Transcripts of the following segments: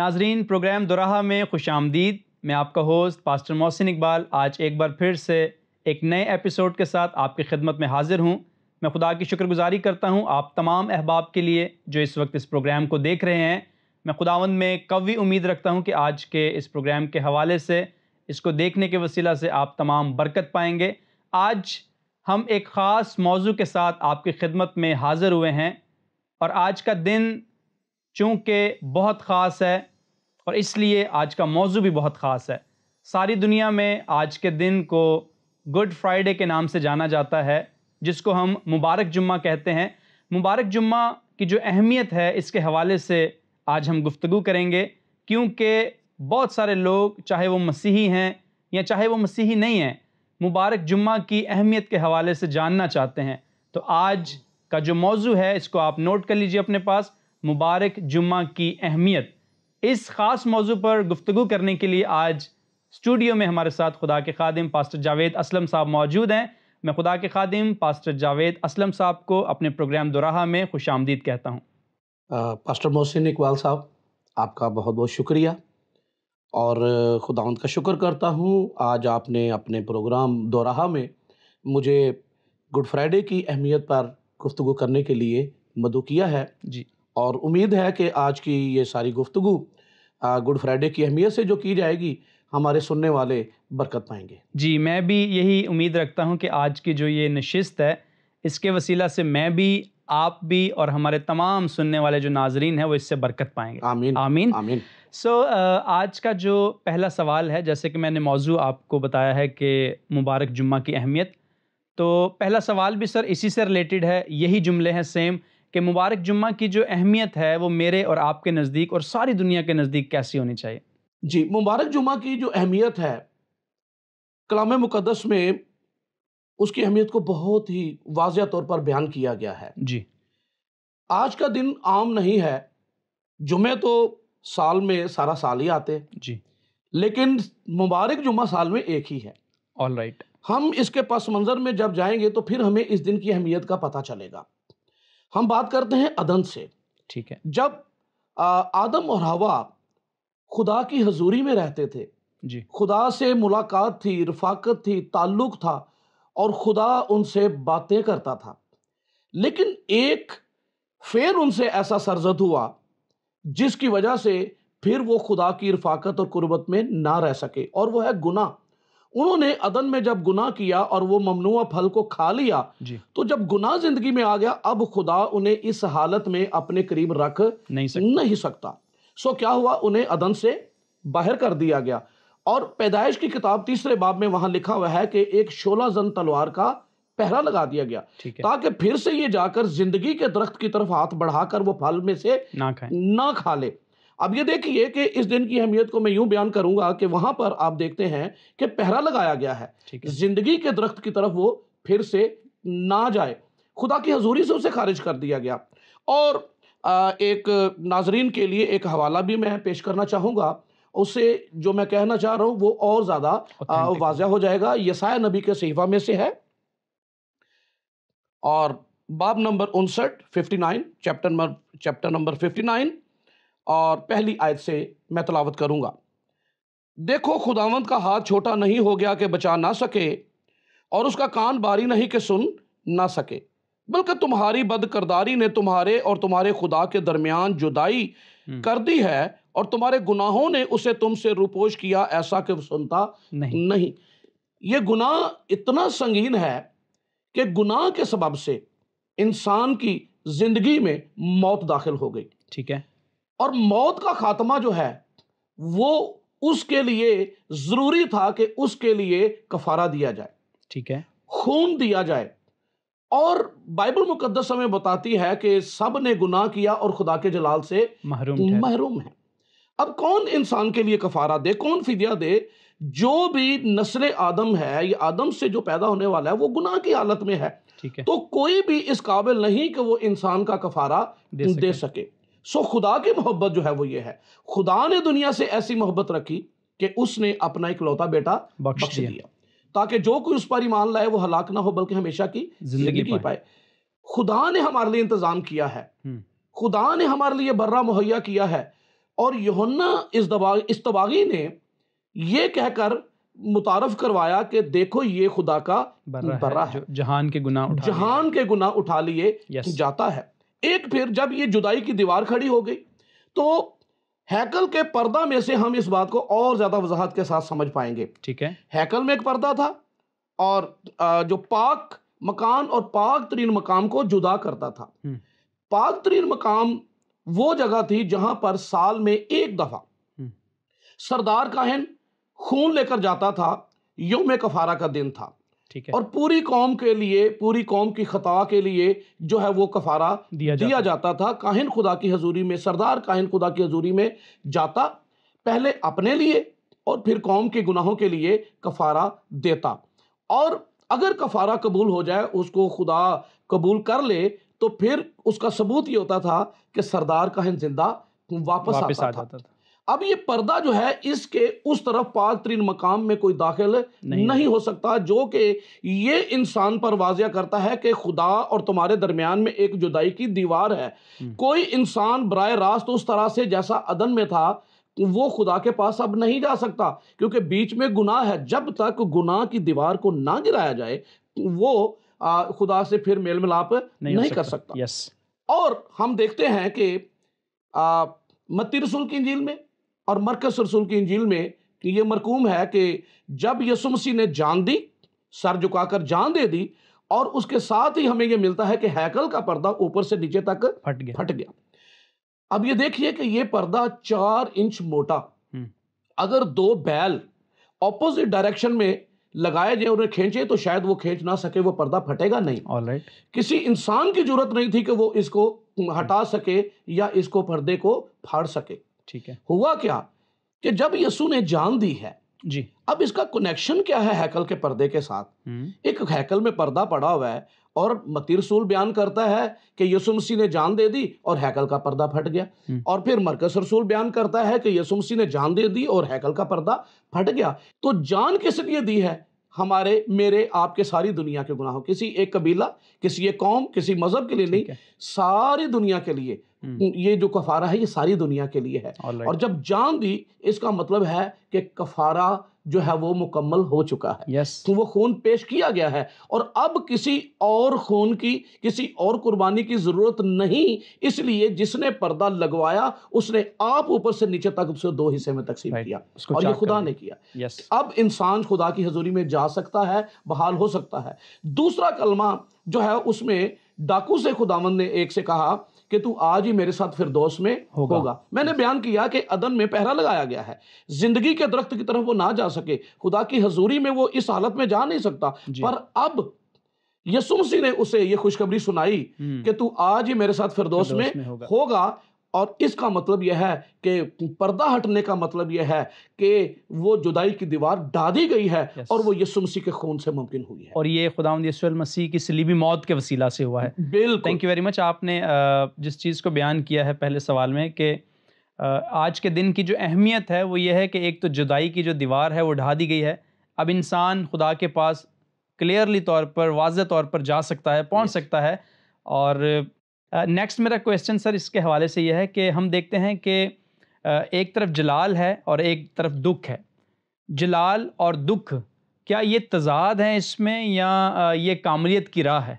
नाजरीन प्रोग्राम दुराहा में खुश आमदीद मैं आपका होस्ट पास्टर मोहसिन इकबाल आज एक बार फिर से एक नए एपिसोड के साथ आपकी खिदमत में हाजिर हूँ मैं खुदा की शुक्रगुजारी करता हूँ आप तमाम अहबाब के लिए जो इस वक्त इस प्रोग्राम को देख रहे हैं मैं खुदावंद में कवी उम्मीद रखता हूँ कि आज के इस प्रोग्राम के हवाले से इसको देखने के वसीला से आप तमाम बरकत पाएंगे आज हम एक ख़ास मौजू के साथ आपकी खिदमत में हाज़िर हुए हैं और आज का दिन चूँकि बहुत ख़ास है और इसलिए आज का मौजू भी बहुत ख़ास है सारी दुनिया में आज के दिन को गुड फ्राइडे के नाम से जाना जाता है जिसको हम मुबारक जुम्मा कहते हैं मुबारक जुम्मा की जो अहमियत है इसके हवाले से आज हम गुफ्तु करेंगे क्योंकि बहुत सारे लोग चाहे वो मसीही हैं या चाहे वो मसीही नहीं हैं मुबारक जुम्मा की अहमियत के हवाले से जानना चाहते हैं तो आज का जो मौजू है इसको आप नोट कर लीजिए अपने पास मुबारक जुम्मा की अहमियत इस ख़ास मौजू पर गुफ्तु करने के लिए आज स्टूडियो में हमारे साथ खुदा के खादिम पास्टर जावेद असलम साहब मौजूद हैं मैं खुदा के खादिम पास्टर जावेद असलम साहब को अपने प्रोग्राम दोराहा में खुश आमदीद कहता हूँ पास्टर मोहसिन इकबाल साहब आपका बहुत बहुत शुक्रिया और खुदा का शुक्र करता हूँ आज आपने अपने प्रोग्राम दोराहा में मुझे गुड फ्राइडे की अहमियत पर गुफ्तु करने के लिए मदु किया है जी और उम्मीद है कि आज की ये सारी गुफ्तु गुड फ्राइडे की अहमियत से जो की जाएगी हमारे सुनने वाले बरकत पाएंगे जी मैं भी यही उम्मीद रखता हूँ कि आज की जो ये नशस्त है इसके वसीला से मैं भी आप भी और हमारे तमाम सुनने वाले जो नाजरीन हैं वो इससे बरकत पाएंगे आमीन आमीन आमीन सो so, आज का जो पहला सवाल है जैसे कि मैंने मौजू आपको बताया है कि मुबारक जुम्मा की अहमियत तो पहला सवाल भी सर इसी से रिलेटेड है यही जुमले हैं सेम कि मुबारक जुम्मा की जो अहमियत है वो मेरे और आपके नज़दीक और सारी दुनिया के नज़दीक कैसी होनी चाहिए जी मुबारक जुम्मा की जो अहमियत है कलाम मुकदस में उसकी अहमियत को बहुत ही वाजिया तौर पर बयान किया गया है जी आज का दिन आम नहीं है जुमे तो साल में सारा साल ही आते जी लेकिन मुबारक जुम्मा साल में एक ही है ऑल राइट right. हम इसके पस मंज़र में जब जाएंगे तो फिर हमें इस दिन की अहमियत का पता चलेगा हम बात करते हैं अदन से ठीक है जब आदम और हवा खुदा की हजूरी में रहते थे जी खुदा से मुलाकात थी रफाकत थी ताल्लुक था और खुदा उनसे बातें करता था लेकिन एक फिर उनसे ऐसा सरजद हुआ जिसकी वजह से फिर वो खुदा की रफाकत और कुर्बत में ना रह सके और वो है गुना उन्होंने अदन में जब गुना किया और वो ममनुआ फल को खा लिया तो जब गुना जिंदगी में आ गया अब खुदा उन्हें इस हालत में अपने करीब रख नहीं सकता, नहीं सकता। सो क्या हुआ उन्हें अदन से बाहर कर दिया गया और पैदाइश की किताब तीसरे बाब में वहां लिखा हुआ है कि एक शोला जन तलवार का पहरा लगा दिया गया ताकि फिर से ये जाकर जिंदगी के दरख्त की तरफ हाथ बढ़ाकर वो फल में से ना, ना खा ले अब ये देखिए कि इस दिन की अहमियत को मैं यूं बयान करूंगा कि वहां पर आप देखते हैं कि पहरा लगाया गया है जिंदगी के दरख्त की तरफ वो फिर से ना जाए खुदा की हजूरी से उसे खारिज कर दिया गया और एक नाजरीन के लिए एक हवाला भी मैं पेश करना चाहूँगा उससे जो मैं कहना चाह रहा हूँ वो और ज़्यादा वाजह हो जाएगा यसाया नबी के सहीफा में से है और बाब नंबर उनसठ fifty nine chapter number chapter number fifty nine और पहली आयत से मैं तलावत करूंगा देखो खुदावंत का हाथ छोटा नहीं हो गया कि बचा ना सके और उसका कान बारी नहीं कि सुन ना सके बल्कि तुम्हारी बदकरदारी ने तुम्हारे और तुम्हारे खुदा के दरमियान जुदाई हम्म। कर दी है और तुम्हारे गुनाहों ने उसे तुमसे रुपोश किया ऐसा कि सुनता नहीं, नहीं। ये गुनाह इतना संगीन है कि गुनाह के सबब से इंसान की जिंदगी में मौत दाखिल हो गई ठीक है और मौत का खात्मा जो है वो उसके लिए जरूरी था कि उसके लिए कफारा दिया जाए ठीक है खून दिया जाए और बाइबल मुकदस हमें बताती है कि सब ने गुनाह किया और खुदा के जलाल से महरूम महरूम है अब कौन इंसान के लिए कफारा दे कौन फिदिया दे जो भी नस्ल आदम है या आदम से जो पैदा होने वाला है वो गुनाह की हालत में है ठीक है तो कोई भी इस काबिल नहीं कि वो इंसान का कफारा दे सके, दे सके। सो खुदा की मोहब्बत जो है वो ये है खुदा ने दुनिया से ऐसी मोहब्बत रखी कि उसने अपना इकलौता बेटा बख्श, दिया ताकि जो कोई उस पर ईमान लाए वो हलाक ना हो बल्कि हमेशा की जिंदगी की पाए खुदा ने हमारे लिए इंतज़ाम किया है हम्म। खुदा ने हमारे लिए बर्रा मुहैया किया है और यहुन्ना इस दबा इस तबागी ने यह कहकर मुतारफ करवाया कि देखो ये खुदा का बर्रा, बर्रा है, है। जहान के गुना जहान के गुना उठा लिए जाता है एक फिर जब ये जुदाई की दीवार खड़ी हो गई तो हैकल के पर्दा में से हम इस बात को और ज़्यादा वजाहत के साथ समझ पाएंगे ठीक है हैकल में एक पर्दा था और जो पाक मकान और पाक तरीन मकाम को जुदा करता था हम्म। पाक तरीन मकाम वो जगह थी जहां पर साल में एक दफ़ा हम्म। सरदार काहन खून लेकर जाता था योम कफारा का दिन था ठीक है और पूरी कौम के लिए पूरी कौम की खता के लिए जो है वो कफारा दिया जाता, दिया जाता था काहिन खुदा की हजूरी में सरदार काहिन खुदा की हजूरी में जाता पहले अपने लिए और फिर कौम के गुनाहों के लिए कफारा देता और अगर कफारा कबूल हो जाए उसको खुदा कबूल कर ले तो फिर उसका सबूत ये होता था कि सरदार काहिन जिंदा वापस, वापस आ जाता था, था। अब ये पर्दा जो है इसके उस तरफ पाक तरीन मकाम में कोई दाखिल नहीं, नहीं हो सकता जो कि ये इंसान पर वाजिया करता है कि खुदा और तुम्हारे दरमियान में एक जुदाई की दीवार है हम्म। कोई इंसान बर रास्त उस तरह से जैसा अदन में था वो खुदा के पास अब नहीं जा सकता क्योंकि बीच में गुनाह है जब तक गुनाह की दीवार को ना गिराया जाए वो आ, खुदा से फिर मेल मिलाप नहीं, नहीं सकता। कर सकता यस और हम देखते हैं कि मत्ती रसूल की झील में और मरकस रसूल की इंजील में ये मरकूम है कि जब यसु मसीह ने जान दी सर झुकाकर जान दे दी और उसके साथ ही हमें यह मिलता है कि हैकल का पर्दा ऊपर से नीचे तक फट गया फट गया अब ये देखिए कि ये पर्दा चार इंच मोटा हम्म। अगर दो बैल ऑपोजिट डायरेक्शन में लगाए जाए उन्हें खींचे तो शायद वो खींच ना सके वो पर्दा फटेगा नहीं right. किसी इंसान की जरूरत नहीं थी कि वो इसको हटा सके या इसको पर्दे को फाड़ सके ठीक है हुआ क्या कि जब यसु ने जान दी है जी अब इसका कनेक्शन क्या है हैकल के पर्दे के साथ हम्म। एक हैकल में पर्दा पड़ा हुआ है और मतीरसूल बयान करता है कि यसु मसीह ने जान दे दी और हैकल का पर्दा फट गया हम्म। और फिर मरकस रसूल बयान करता है कि यसु मसीह ने जान दे दी और हैकल का पर्दा फट गया तो जान किस लिए दी है हमारे मेरे आपके सारी दुनिया के गुनाह हो किसी एक कबीला किसी एक कौम किसी मजहब के लिए नहीं सारी दुनिया के लिए हम्म। ये जो कफारा है ये सारी दुनिया के लिए है और जब जान दी इसका मतलब है कि कफारा जो है वो मुकम्मल हो चुका है yes. तो वो खून पेश किया गया है और अब किसी और खून की किसी और कुर्बानी की ज़रूरत नहीं इसलिए जिसने पर्दा लगवाया उसने आप ऊपर से नीचे तक उसे दो हिस्से में तकसीम right. किया और ये खुदा ने किया yes. अब इंसान खुदा की हजूरी में जा सकता है बहाल हो सकता है दूसरा कलमा जो है उसमें डाकू से खुदावन ने एक से कहा कि तू आज ही मेरे साथ फिरदौस में होगा, होगा। मैंने बयान किया कि अदन में पहरा लगाया गया है जिंदगी के दरख्त की तरफ वो ना जा सके खुदा की हजूरी में वो इस हालत में जा नहीं सकता पर अब यसुमसी ने उसे ये खुशखबरी सुनाई हम्म। कि तू आज ही मेरे साथ फिरदौस में, में होगा और इसका मतलब यह है कि पर्दा हटने का मतलब यह है कि वो जुदाई की दीवार डा दी गई है yes. और वो यीशु मसीह के खून से मुमकिन हुई है और ये खुदा मसीह की सलीबी मौत के वसीला से हुआ है बिल्कुल थैंक यू वेरी मच आपने जिस चीज़ को बयान किया है पहले सवाल में कि आज के दिन की जो अहमियत है वो ये है कि एक तो जुदाई की जो दीवार है वो ढा दी गई है अब इंसान खुदा के पास क्लियरली तौर पर वाज तौर पर जा सकता है पहुँच सकता है और नेक्स्ट मेरा क्वेश्चन सर इसके हवाले से यह है कि हम देखते हैं कि एक तरफ जलाल है और एक तरफ दुख है जलाल और दुख क्या ये तजाद हैं इसमें या ये कामलियत की राह है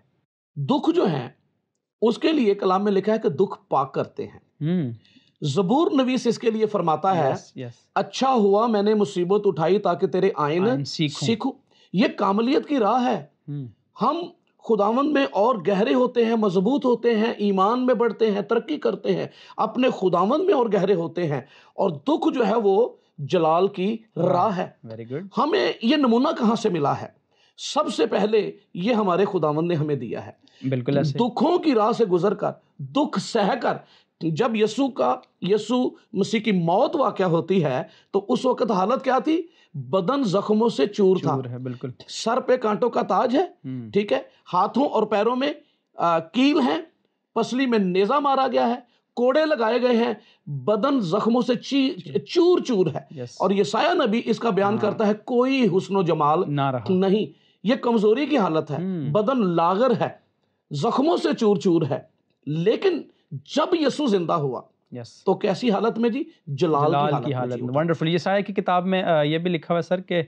दुख जो है उसके लिए कलाम में लिखा है कि दुख पाक करते हैं हम्म। जबूर नवीस इसके लिए फरमाता है यस, यस। अच्छा हुआ मैंने मुसीबत उठाई ताकि तेरे आयन सीखूं ये कामलियत की राह है हम्म। हम खुदावन में और गहरे होते हैं मजबूत होते हैं ईमान में बढ़ते हैं तरक्की करते हैं अपने खुदावन में और गहरे होते हैं और दुख जो है वो जलाल की राह है वेरी गुड हमें ये नमूना कहाँ से मिला है सबसे पहले ये हमारे खुदावन ने हमें दिया है बिल्कुल दुखों की राह से गुजर कर दुख सह कर जब यसु का यसु मसीह की मौत वाक़ होती है तो उस वक्त हालत क्या थी बदन जख्मों से चूर, चूर था है बिल्कुल सर पे कांटों का ताज है हम्म। ठीक है हाथों और पैरों में आ, कील है पसली में नेजा मारा गया है कोड़े लगाए गए हैं बदन जख्मों से ची, चूर चूर है और साया नबी इसका बयान हाँ। करता है कोई हुस्नो जमाल नहीं ये कमजोरी की हालत है हम्म। बदन लागर है जख्मों से चूर चूर है लेकिन जब यसु जिंदा हुआ यस तो कैसी हालत में जी जलाल, जलाल की हालत में वंडरफुल यसाया की किताब में ये भी लिखा हुआ सर कि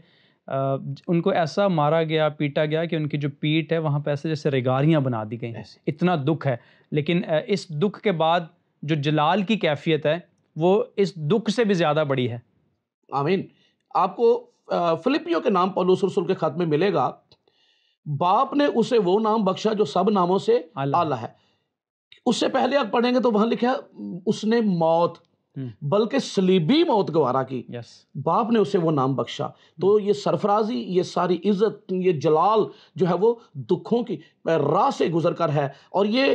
उनको ऐसा मारा गया पीटा गया कि उनकी जो पीठ है वहाँ पर ऐसे जैसे रेगारियाँ बना दी गई इतना दुख है लेकिन इस दुख के बाद जो जलाल की कैफियत है वो इस दुख से भी ज़्यादा बड़ी है आमीन आपको फिलिपियो के नाम पौलुस रसूल के खत में मिलेगा बाप ने उसे वो नाम बख्शा जो सब नामों से आला, है उससे पहले आप पढ़ेंगे तो वहां लिखा उसने मौत हम्म। बल्कि सलीबी मौत गवारा की yes. बाप ने उसे वो नाम बख्शा तो हम्म। ये सरफराजी ये सारी इज्जत ये जलाल जो है वो दुखों की राह से गुजर कर है और ये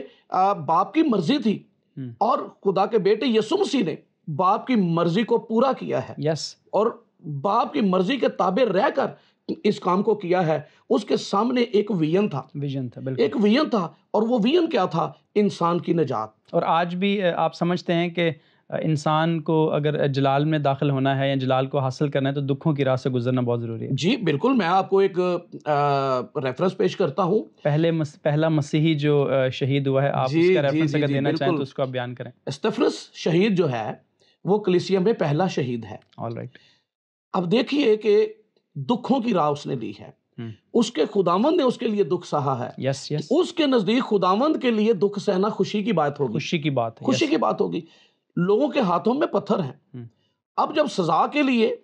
बाप की मर्जी थी हम्म। और खुदा के बेटे यसुमसी ने बाप की मर्जी को पूरा किया है यस और बाप की मर्जी के ताबे रहकर इस काम को किया है उसके सामने एक विजन था विजन था बिल्कुल एक विजन था और वो विजन क्या था इंसान की निजात और आज भी आप समझते हैं कि इंसान को अगर जलाल में दाखिल होना है या जलाल को हासिल करना है तो दुखों की राह से गुजरना बहुत ज़रूरी है जी बिल्कुल मैं आपको एक आ, रेफरेंस पेश करता हूँ पहले मस, पहला मसीही जो शहीद हुआ है आप उसका रेफरेंस अगर देना चाहें तो उसको आप बयान करें इस्तफरस शहीद जो है वो कलिसिया में पहला शहीद है ऑल राइट right. अब देखिए कि दुखों की राह उसने ली है हम्म। उसके खुदावंद ने उसके लिए दुख सहा है यस यस उसके नजदीक खुदावंद के लिए दुख सहना खुशी की बात होगी खुशी की बात खुशी की बात होगी लोगों के हाथों में पत्थर हैं हम्म। अब जब सजा के लिए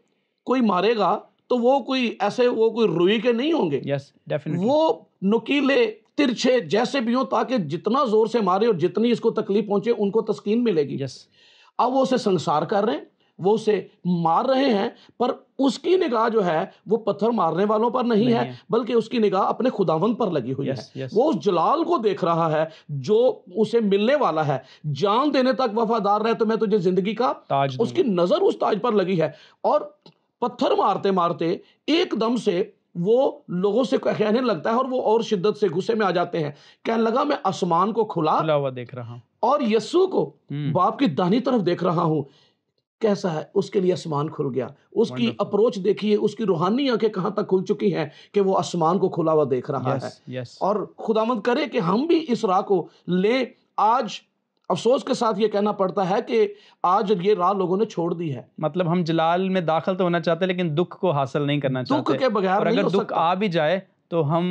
कोई मारेगा तो वो कोई ऐसे वो कोई रुई के नहीं होंगे यस yes, वो नुकीले तिरछे जैसे भी हो ताकि जितना जोर से मारे और जितनी इसको तकलीफ पहुंचे उनको तस्कीन मिलेगी यस yes. अब वो उसे संसार कर रहे हैं वो उसे मार रहे हैं पर उसकी निगाह जो है वो पत्थर मारने वालों पर नहीं, नहीं है, है। बल्कि उसकी निगाह अपने खुदावन पर लगी हुई yes, है yes. वो उस जलाल को देख रहा है जो उसे मिलने वाला है जान देने तक वफादार रहे तो मैं तुझे जिंदगी का ताज उसकी नजर उस ताज पर लगी है और पत्थर मारते मारते एकदम से वो लोगों से कहने लगता है और वो और शिद्दत से गुस्से में आ जाते हैं कहने लगा मैं आसमान को खुला हुआ देख रहा हूं और यस्सू को हम्म। बाप की दानी तरफ देख रहा हूं कैसा है उसके लिए आसमान खुल गया उसकी अप्रोच देखिए उसकी रूहानी आंखें कहाँ तक खुल चुकी हैं कि वो आसमान को खुला हुआ देख रहा yes, है yes. और खुदामंद करे कि हम भी इस राह को ले आज अफसोस के साथ ये कहना पड़ता है कि आज ये राह लोगों ने छोड़ दी है मतलब हम जलाल में दाखिल तो होना चाहते लेकिन दुख को हासिल नहीं करना चाहते दुख के बगैर अगर दुख आ भी जाए तो हम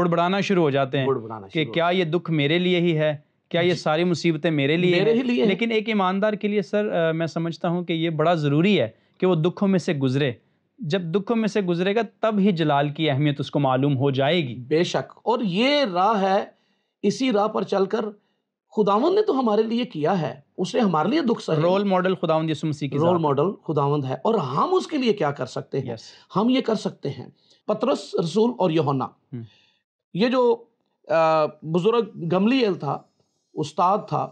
बुड़बड़ाना शुरू हो जाते हैं कि क्या ये दुख मेरे लिए ही है क्या ये सारी मुसीबतें मेरे लिए मेरे ही लिए लेकिन एक ईमानदार के लिए सर आ, मैं समझता हूँ कि ये बड़ा ज़रूरी है कि वो दुखों में से गुजरे जब दुखों में से गुजरेगा तब ही जलाल की अहमियत उसको मालूम हो जाएगी बेशक और ये राह है इसी राह पर चलकर खुदावंद ने तो हमारे लिए किया है उसने हमारे लिए दुख सहे रोल मॉडल खुदावंद यीशु मसीह की रोल मॉडल खुदावंद है और हम उसके लिए क्या कर सकते हैं हम ये कर सकते हैं पतरस रसूल और यहोना हम्म। ये जो बुजुर्ग गमलीएल था उस्ताद था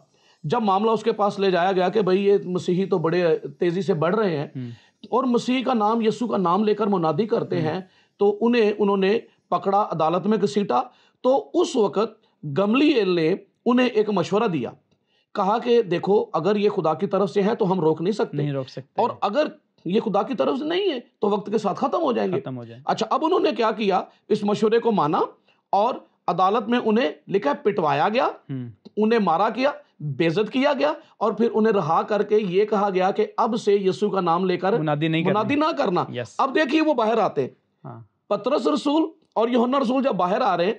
जब मामला उसके पास ले जाया गया कि भाई ये मसीही तो बड़े तेज़ी से बढ़ रहे हैं हम्म। और मसीह का नाम यसु का नाम लेकर मुनादी करते हम्म। हैं तो उन्हें उन्होंने पकड़ा अदालत में घसीटा तो उस वक़्त गमलीएल ने उन्हें एक मशवरा दिया कहा कि देखो अगर ये खुदा की तरफ से है तो हम रोक नहीं सकते नहीं रोक सकते और अगर ये खुदा की तरफ से नहीं है तो वक्त के साथ खत्म हो जाएंगे खत्म हो जाए अच्छा अब उन्होंने क्या किया इस मशवरे को माना और अदालत में उन्हें लिखा पिटवाया गया हम्म। उन्हें मारा किया बेजत किया गया और फिर उन्हें रहा करके ये कहा गया कि अब से यीशु का नाम लेकर मुनादी नहीं मुनादी ना करना अब देखिए वो बाहर आते हाँ। पतरस रसूल और योहन्ना रसूल जब बाहर आ रहे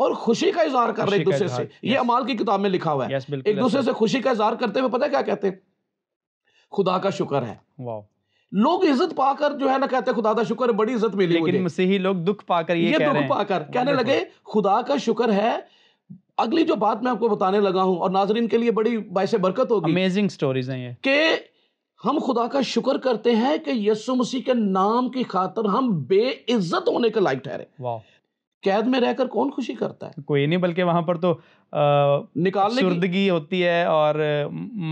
और खुशी का इजहार कर रहे एक दूसरे से ये अमाल की किताब में लिखा हुआ है एक दूसरे से खुशी का इजहार करते हुए पता क्या कहते हैं खुदा का शुक्र है लोग इज्जत पाकर जो है ना कहते खुदा का शुक्र बड़ी इज्जत मिली लेकिन मुझे। मसीही लोग दुख पाकर ये, ये कह दुख पाकर कहने लगे खुदा का शुक्र है अगली जो बात मैं आपको बताने लगा हूं और नाजरीन के लिए बड़ी बायस बरकत होगी अमेजिंग स्टोरीज हैं ये कि हम खुदा का शुक्र करते हैं कि यसु मसीह के नाम की खातर हम बेइज्जत होने के लायक ठहरे कैद में रहकर कौन खुशी करता है कोई नहीं बल्कि वहां पर तो निकालने सुर्दगी होती है और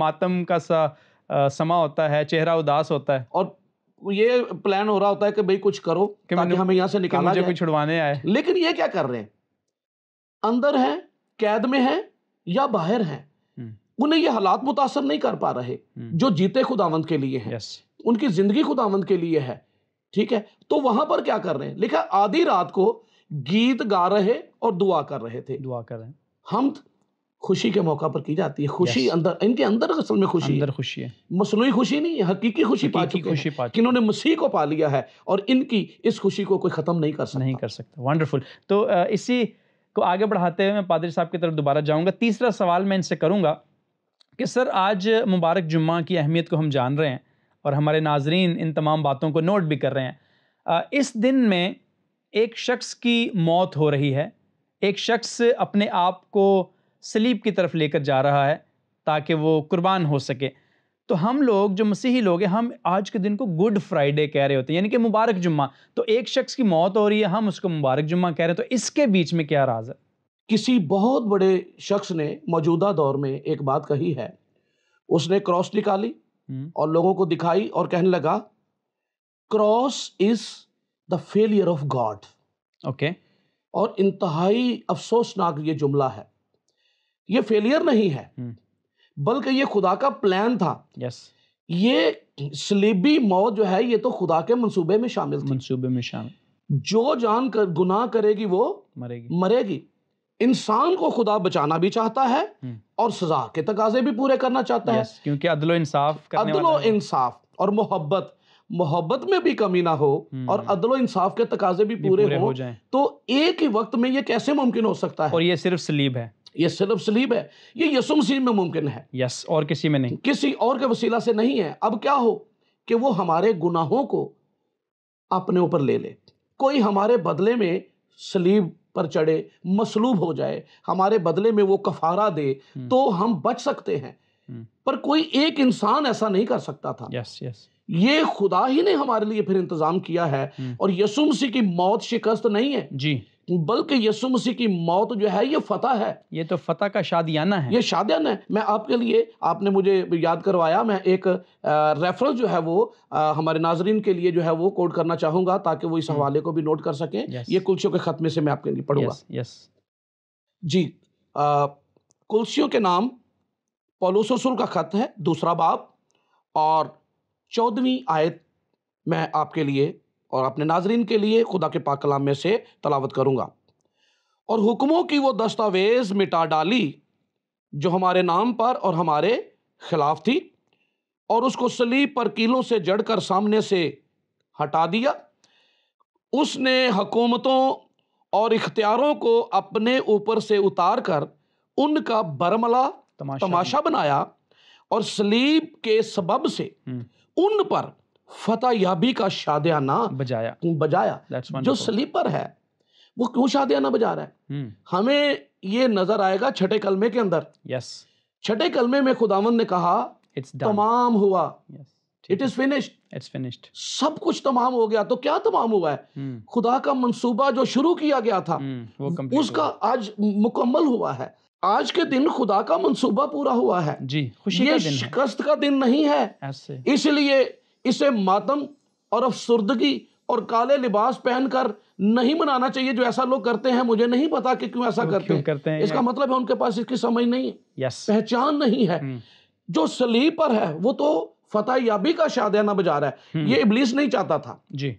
मातम का सा समा होता है चेहरा उदास होता है और ये प्लान हो रहा होता है कि भाई कुछ करो कि ताकि हमें यहां से निकाला मुझे कोई छुड़वाने आए लेकिन ये क्या कर रहे हैं अंदर है कैद में है या बाहर है हम्म। उन्हें ये हालात मुतासर नहीं कर पा रहे हम्म। जो जीते खुदावंत के लिए है उनकी जिंदगी खुदावंत के लिए है ठीक है तो वहां पर क्या कर रहे हैं लिखा आधी रात को गीत गा रहे और दुआ कर रहे थे दुआ कर रहे हैं हम खुशी के मौका पर की जाती है खुशी yes. अंदर इनके अंदर असल में खुशी अंदर खुशी है मसनू खुशी नहीं है हकीकी खुशी पा चुकी खुशी पा कि इन्होंने मसीह को पा लिया है और इनकी इस खुशी को कोई ख़त्म नहीं कर सकता नहीं कर सकता वंडरफुल तो इसी को आगे बढ़ाते हुए मैं पादरी साहब की तरफ दोबारा जाऊँगा तीसरा सवाल मैं इनसे करूँगा कि सर आज मुबारक जुम्मा की अहमियत को हम जान रहे हैं और हमारे नाजरीन इन तमाम बातों को नोट भी कर रहे हैं इस दिन में एक शख्स की मौत हो रही है एक शख्स अपने आप को सलीब की तरफ लेकर जा रहा है ताकि वो कुर्बान हो सके तो हम लोग जो मसीही लोग हैं हम आज के दिन को गुड फ्राइडे कह रहे होते हैं यानी कि मुबारक जुम्मा तो एक शख्स की मौत हो रही है हम उसको मुबारक जुम्मा कह रहे हैं तो इसके बीच में क्या राज है किसी बहुत बड़े शख्स ने मौजूदा दौर में एक बात कही है उसने क्रॉस निकाली हम्म। और लोगों को दिखाई और कहने लगा cross is the failure of God okay और इंतहाई अफसोसनाक ये जुमला है ये फेलियर नहीं है हम्म। बल्कि ये खुदा का प्लान था यस ये सलीबी मौत जो है ये तो खुदा के मंसूबे में शामिल थी मंसूबे में शामिल जो जान कर गुनाह करेगी वो मरेगी मरेगी इंसान को खुदा बचाना भी चाहता है हम्म। और सजा के तकाजे भी पूरे करना चाहता है क्योंकि अदलो इंसाफ अदलो इंसाफ और मोहब्बत मोहब्बत में भी कमी ना हो हम्म। और अदलो इंसाफ के तकाजे भी पूरे, भी पूरे हो, हो तो एक ही वक्त में ये कैसे मुमकिन हो सकता है और ये सिर्फ सलीब है ये सिर्फ सलीब है ये यसु मसीह में मुमकिन है यस और किसी में नहीं किसी और के वसीला से नहीं है अब क्या हो कि वो हमारे गुनाहों को अपने ऊपर ले ले कोई हमारे बदले में सलीब पर चढ़े मसलूब हो जाए हमारे बदले में वो कफारा दे हम्म। तो हम बच सकते हैं हम्म। पर कोई एक इंसान ऐसा नहीं कर सकता था यस यस ये खुदा ही ने हमारे लिए फिर इंतजाम किया है हम्म। और यसुम सी की मौत शिकस्त नहीं है जी बल्कि यसु मसीह की मौत जो है ये फतह है ये तो फतह का शादियाना है ये शादियाना है मैं आपके लिए आपने मुझे याद करवाया मैं एक रेफरेंस जो है वो आ, हमारे नाजरीन के लिए जो है वो कोड करना चाहूंगा ताकि वो इस हम्म। हवाले को भी नोट कर सकें ये कुलसियों के ख़त में से मैं आपके लिए पढ़ूंगा यस जी कुलसियों के नाम पोलोसोसुल का ख़त है दूसरा बाब और चौदहवीं आयत मैं आपके लिए और अपने नाजरीन के लिए खुदा के पाक कलाम में से तलावत करूँगा और हुक्मों की वो दस्तावेज़ मिटा डाली जो हमारे नाम पर और हमारे खिलाफ थी और उसको सलीब पर कीलों से जड़कर सामने से हटा दिया उसने हकूमतों और इख्तियारों को अपने ऊपर से उतार कर उनका बरमला तमाशा, तमाशा बनाया और सलीब के सबब से हम्म। उन पर फतेह याबी का शादियाना बजाया बजाया जो स्लीपर है वो क्यों शादियाना बजा रहा है हम्म। हमें ये नजर आएगा छठे कलमे के अंदर यस छठे कलमे में खुदावन ने कहा तमाम हुआ it is finished it's finished सब कुछ तमाम हो गया तो क्या तमाम हुआ है हम्म। खुदा का मंसूबा जो शुरू किया गया था हम्म, उसका आज मुकम्मल हुआ है आज के दिन खुदा का मंसूबा पूरा हुआ है जी खुशी ये का दिन का दिन नहीं है इसलिए इसे मातम और अफसरदगी और काले लिबास पहनकर नहीं मनाना चाहिए जो ऐसा लोग करते हैं मुझे नहीं पता कि क्यों ऐसा करते, क्यों हैं। करते हैं इसका मतलब है उनके पास इसकी समझ नहीं है पहचान नहीं है हम्म। जो सलीब पर है वो तो फतेह याबी का शादियाना बजा रहा है हम्म। ये इबलीस नहीं चाहता था जी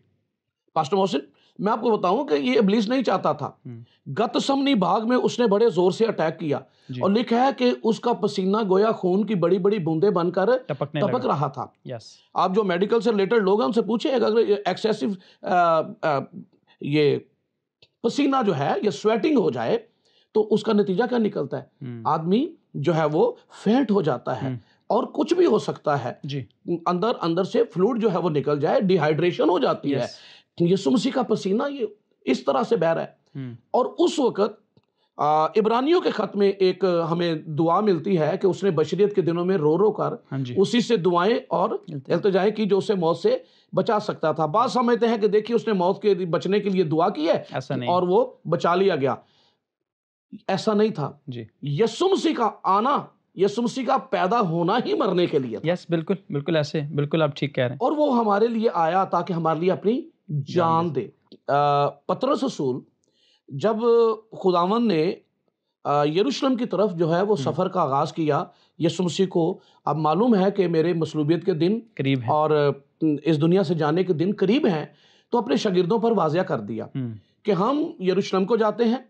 पास्टर मोहसिन मैं आपको बताऊं कि ये इबलीस नहीं चाहता था हम्म। गत समनी भाग में उसने बड़े जोर से अटैक किया और लिखा है कि उसका पसीना गोया खून की बड़ी बड़ी बूंदे बनकर टपक रहा था आप जो मेडिकल से रिलेटेड लोग हैं उनसे पूछे अगर एक्सेसिव ये पसीना जो है या स्वेटिंग हो जाए तो उसका नतीजा क्या निकलता है हम्म। आदमी जो है वो फेंट हो जाता है हम्म। और कुछ भी हो सकता है जी अंदर अंदर से फ्लूड जो है वो निकल जाए डिहाइड्रेशन हो जाती है यसु मसीह का पसीना ये इस तरह से बह रहा है हम्म। और उस वक़्त इब्रानियों के खत में एक हमें दुआ मिलती है कि उसने बशरियत के दिनों में रो रो कर हाँ उसी से दुआएं और इल्तजाएं की जो उसे मौत से बचा सकता था बात समझते हैं कि देखिए उसने मौत के बचने के लिए दुआ की है ऐसा नहीं। और वो बचा लिया गया ऐसा नहीं था यसुमसी का आना यसुमसी का पैदा होना ही मरने के लिए यस बिल्कुल बिल्कुल ऐसे बिल्कुल आप ठीक कह रहे हैं और वो हमारे लिए आया ताकि हमारे लिए अपनी जान दे पत्र रसूल जब खुदावन ने यरूशलेम की तरफ जो है वो हम्म। सफ़र का आगाज़ किया यसु मसीह को अब मालूम है कि मेरे मसलूबियत के दिन करीब है। और इस दुनिया से जाने के दिन करीब हैं तो अपने शागिर्दों पर वाजिया कर दिया हम्म। कि हम यरूशलेम को जाते हैं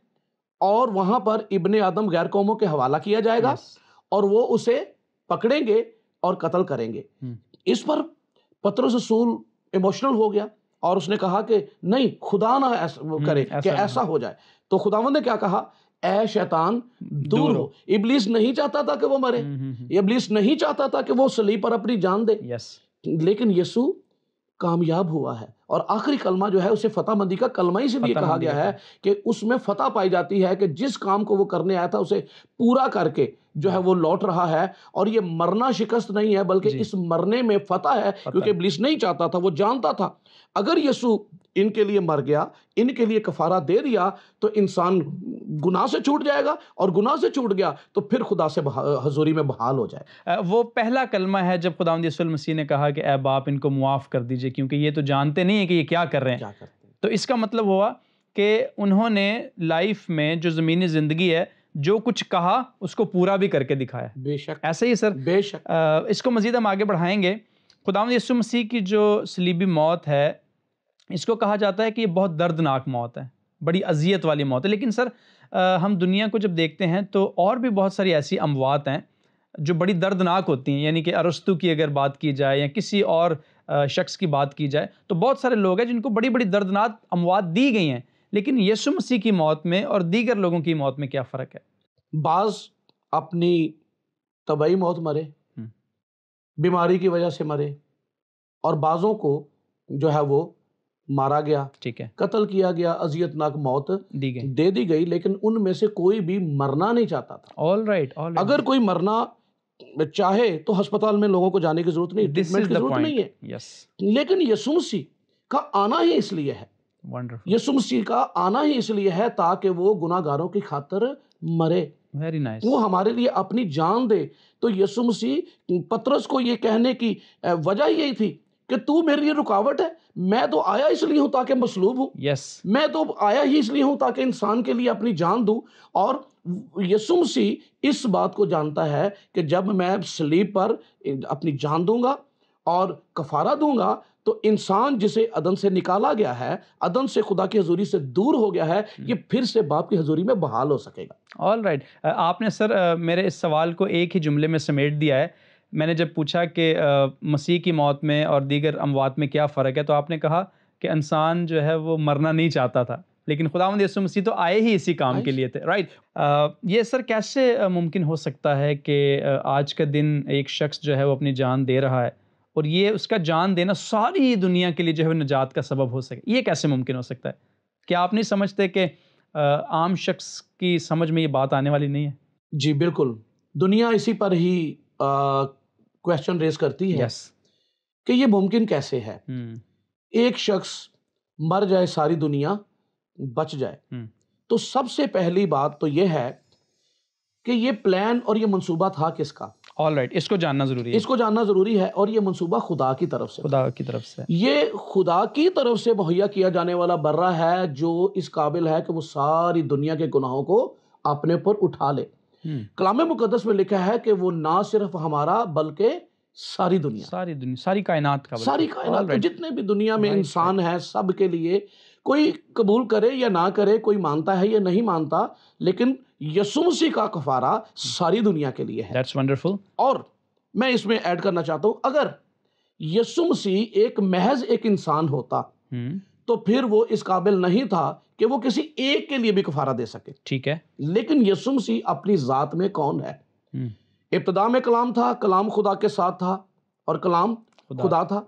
और वहाँ पर इबन आदम गैर कौमों के हवाला किया जाएगा और वो उसे पकड़ेंगे और कत्ल करेंगे हम्म। इस पर पत्र ससूल इमोशनल हो गया और उसने कहा कि नहीं खुदा ना ऐस, हम्म, करे कि ऐसा हो जाए तो खुदावंद ने क्या कहा ए शैतान दूर, दूर हो इबलीस नहीं चाहता था कि वो मरे हम्म, हम्म, इबलीस नहीं चाहता था कि वो सलीब पर अपनी जान दे लेकिन यसु कामयाब हुआ है और आखिरी कलमा जो है उसे फतेहमंदी का कलमा ही भी कहा गया है कि उसमें फतेह पाई जाती है कि जिस काम को वो करने आया था उसे पूरा करके जो है वो लौट रहा है और ये मरना शिकस्त नहीं है बल्कि इस मरने में फतेह है क्योंकि ब्लिस नहीं चाहता था वो जानता था अगर यसु इनके लिए मर गया इनके लिए कफारा दे दिया तो इंसान गुनाह से छूट जाएगा और गुनाह से छूट गया तो फिर खुदा से हजूरी में बहाल हो जाए वो पहला कलमा है जब खुदा मसीह ने कहा कि ए बाप इनको मुआफ़ कर दीजिए क्योंकि ये तो जानते नहीं है कि ये क्या कर रहे हैं क्या करते हैं तो इसका मतलब हुआ कि उन्होंने लाइफ में जो ज़मीनी ज़िंदगी है जो कुछ कहा उसको पूरा भी करके दिखाया बेशक ऐसे ही सर बेशक इसको मज़ीद हम आगे बढ़ाएंगे खुदाम यसु मसीह की जो सलीबी मौत है इसको कहा जाता है कि ये बहुत दर्दनाक मौत है बड़ी अजियत वाली मौत है लेकिन सर हम दुनिया को जब देखते हैं तो और भी बहुत सारी ऐसी अमवात हैं जो बड़ी दर्दनाक होती हैं यानी कि अरस्तु की अगर बात की जाए या किसी और शख्स की बात की जाए तो बहुत सारे लोग हैं जिनको बड़ी बड़ी दर्दनाक अमवात दी गई हैं लेकिन यसु मसीह की मौत में और दीगर लोगों की मौत में क्या फ़र्क है बाज़ अपनी तबाही मौत मरे बीमारी की वजह से मरे और बाज़ों को जो है वो मारा गया ठीक है कत्ल किया गया अजियतनाक मौत दी गई दे दी गई लेकिन उनमें से कोई भी मरना नहीं चाहता था ऑल राइट ऑल अगर कोई मरना चाहे तो अस्पताल में लोगों को जाने की जरूरत नहीं ट्रीटमेंट की जरूरत नहीं है yes. लेकिन यसुमसी का आना ही इसलिए है यसुमसी का आना ही इसलिए है ताकि वो गुनागारों की खातर मरे वेरी नाइस वो हमारे लिए अपनी जान दे तो यीशु मसीह पत्रस को ये कहने की वजह यही थी कि तू मेरे लिए रुकावट है मैं तो आया इसलिए हूं ताकि मसलूब हूं yes. मैं तो आया ही इसलिए हूं ताकि इंसान के लिए अपनी जान दूँ और यसु मसीह इस बात को जानता है कि जब मैं स्लीप पर अपनी जान दूंगा और कफारा दूंगा तो इंसान जिसे अदन से निकाला गया है अदन से खुदा की हजूरी से दूर हो गया है हम्म। ये फिर से बाप की हजूरी में बहाल हो सकेगा ऑल राइट right. आपने सर मेरे इस सवाल को एक ही जुमले में समेट दिया है मैंने जब पूछा कि मसीह की मौत में और दीगर अमवात में क्या फ़र्क है तो आपने कहा कि इंसान जो है वो मरना नहीं चाहता था लेकिन खुदा यसु मसीह तो आए ही इसी काम के लिए थे राइट ये सर कैसे मुमकिन हो सकता है कि आज का दिन एक शख्स जो है वो अपनी जान दे रहा है और ये उसका जान देना सारी दुनिया के लिए जो है निजात का सबब हो सके ये कैसे मुमकिन हो सकता है क्या आप नहीं समझते कि आम शख्स की समझ में ये बात आने वाली नहीं है जी बिल्कुल दुनिया इसी पर ही क्वेश्चन रेज करती है yes. कि ये मुमकिन कैसे है hmm. एक शख्स मर जाए सारी दुनिया बच जाए hmm. तो सबसे पहली बात तो ये है कि ये प्लान और ये मंसूबा था किसका ऑल राइट right. इसको जानना जरूरी है इसको जानना जरूरी है और ये मंसूबा खुदा की तरफ से खुदा की तरफ से ये खुदा की तरफ से मुहैया किया जाने वाला बर्रा है जो इस काबिल है कि वो सारी दुनिया के गुनाहों को अपने पर उठा ले हम्म। कलाम मुकदस में लिखा है कि वो ना सिर्फ हमारा बल्कि सारी दुनिया सारी दुनिया सारी कायनात का सारी कायनात right. जितने भी दुनिया में इंसान है सब के लिए कोई कबूल करे या ना करे कोई मानता है या नहीं मानता लेकिन यसु मसीह का कफारा सारी दुनिया के लिए है दैट्स वंडरफुल और मैं इसमें ऐड करना चाहता हूं अगर यसु मसीह एक महज एक इंसान होता hmm. तो फिर वो इस काबिल नहीं था कि वो किसी एक के लिए भी कफारा दे सके ठीक है लेकिन यसु मसीह अपनी ज़ात में कौन है hmm. हम्म। इब्तदा में कलाम था कलाम खुदा के साथ था और कलाम खुदा, खुदा था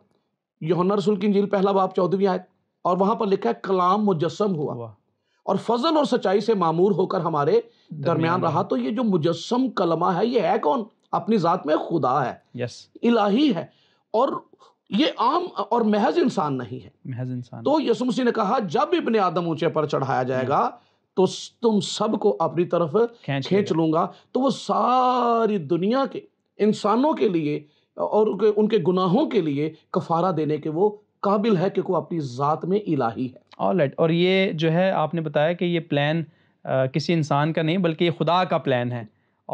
योहन्ना रसूल की इंजील पहला बाप चौदहवीं आयत और वहां पर लिखा है कलाम मुजस्म हुआ और फजल और सच्चाई से मामूर होकर हमारे दरमियान रहा तो ये जो मुजस्म कलमा है ये है कौन अपनी ज़ात में खुदा है यस इलाही है और ये आम और महज इंसान नहीं है महज इंसान तो यसु मसीह ने कहा जब इबन आदम ऊंचे पर चढ़ाया जाएगा तो तुम सबको अपनी तरफ खींच लूंगा तो वो सारी दुनिया के इंसानों के लिए और उनके, उनके गुनाहों के लिए कफारा देने के वो काबिल है क्योंकि वो अपनी ज़ात में इलाही है राइट और ये जो है आपने बताया कि ये प्लान किसी इंसान का नहीं बल्कि ये खुदा का प्लान है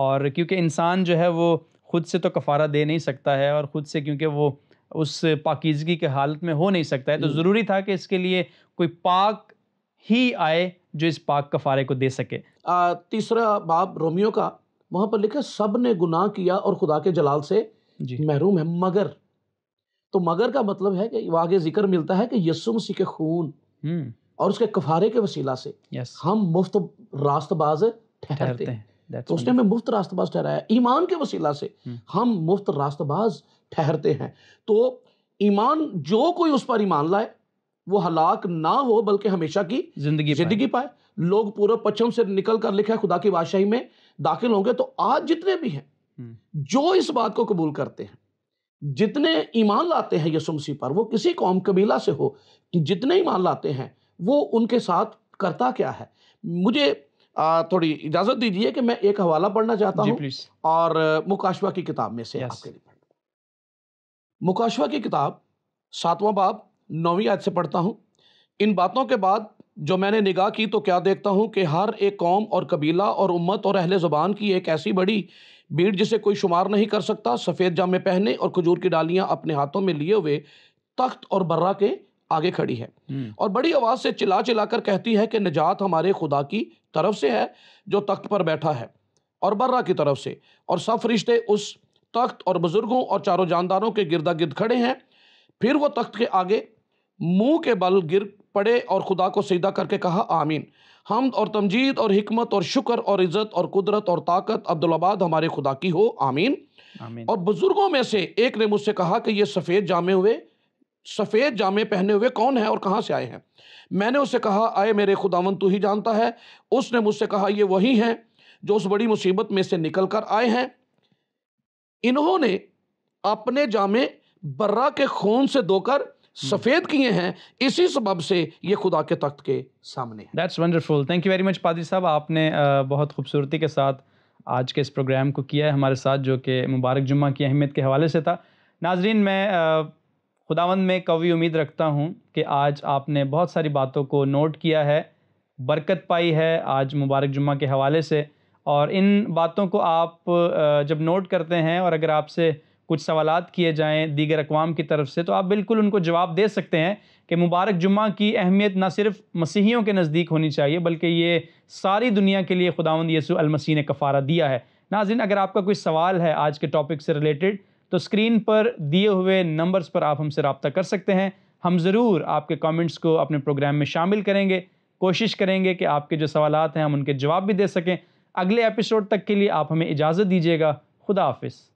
और क्योंकि इंसान जो है वो खुद से तो कफारा दे नहीं सकता है और ख़ुद से क्योंकि वो उस पाकिजगी के हालत में हो नहीं सकता है तो हम्म। ज़रूरी था कि इसके लिए कोई पाक ही आए जो इस पाक कफारे को दे सके आ, तीसरा बाब रोमियो का वहाँ पर लिखा सब ने गुनाह किया और खुदा के जलाल से महरूम है मगर तो मगर का मतलब है कि आगे जिक्र मिलता है कि यस्सु मसीह के खून हम्म। और उसके कफारे के वसीला से yes. हम मुफ्त रास्तबाज ठहरते हैं तो उसने हमें मुफ्त रास्तबाज ठहराया ईमान के वसीला से हम्म। हम मुफ्त रास्तबाज ठहरते हैं तो ईमान जो कोई उस पर ईमान लाए वो हलाक ना हो बल्कि हमेशा की जिंदगी जिंदगी पाए लोग पूरा पश्चिम से निकल कर लिखा है खुदा की बादशाही में दाखिल होंगे तो आज जितने भी हैं हम्म। जो इस बात को कबूल करते हैं जितने ईमान लाते हैं यसु मसीह पर वो किसी कौम कबीला से हो जितने ईमान लाते हैं वो उनके साथ करता क्या है मुझे थोड़ी इजाज़त दीजिए कि मैं एक हवाला पढ़ना चाहता हूँ और मुकाशवा की किताब में से आपके लिए मुकाशवा की किताब सातवां बाब नौवीं आज से पढ़ता हूँ इन बातों के बाद जो मैंने निगाह की तो क्या देखता हूँ कि हर एक कौम और कबीला और उम्मत और अहले ज़ुबान की एक ऐसी बड़ी भीड़ जिसे कोई शुमार नहीं कर सकता सफ़ेद जामे पहने और खजूर की डालियां अपने हाथों में लिए हुए तख्त और बर्रा के आगे खड़ी है हम्म। और बड़ी आवाज़ से चिल्ला चिल्ला कर कहती है कि निजात हमारे खुदा की तरफ से है जो तख्त पर बैठा है और बर्रा की तरफ से और सब रिश्ते उस तख्त और बुज़ुर्गों और चारों जानदारों के गिरदा गिर्द खड़े हैं फिर वो तख्त के आगे मुंह के बल गिर पढ़े और खुदा को सीधा करके कहा आमीन हम और तमजीद और हमत और शुक्र और इज़्ज़त और कुदरत और ताकत अब्दुलबाद हमारे खुदा की हो आमीन, आमीन। और बुज़ुर्गों में से एक ने मुझसे कहा कि ये सफ़ेद जामे हुए सफ़ेद जामे पहने हुए कौन है और कहाँ से आए हैं मैंने उससे कहा आए मेरे खुदावन तू ही जानता है उसने मुझसे कहा ये वही हैं जो उस बड़ी मुसीबत में से निकल कर आए हैं इन्होंने अपने जामे बर्रा के खून से धोकर हम्म। सफेद किए हैं इसी सबब से ये खुदा के तख्त के सामने that's wonderful thank you very much पादरी साहब आपने बहुत खूबसूरती के साथ आज के इस प्रोग्राम को किया है हमारे साथ जो कि मुबारक जुम्मा की अहमियत के हवाले से था नाजरीन मैं खुदावंद में कवी उम्मीद रखता हूँ कि आज आपने बहुत सारी बातों को नोट किया है बरकत पाई है आज मुबारक जुम्मा के हवाले से और इन बातों को आप जब नोट करते हैं और अगर आपसे कुछ सवाल किए जाएँ दीगर अकवाम की तरफ से तो आप बिल्कुल उनको जवाब दे सकते हैं कि मुबारक जुम्मा की अहमियत ना सिर्फ मसीहियों के नज़दीक होनी चाहिए बल्कि ये सारी दुनिया के लिए खुदावंद यसु अलमसी ने कफ़ारा दिया है नाजिन अगर आपका कोई सवाल है आज के टॉपिक से रिलेटेड तो स्क्रीन पर दिए हुए नंबर्स पर आप हमसे रबता कर सकते हैं हम ज़रूर आपके कमेंट्स को अपने प्रोग्राम में शामिल करेंगे कोशिश करेंगे कि आपके जो सवाल हैं हम उनके जवाब भी दे सकें अगले एपिसोड तक के लिए आप हमें इजाज़त दीजिएगा खुदा हाफ़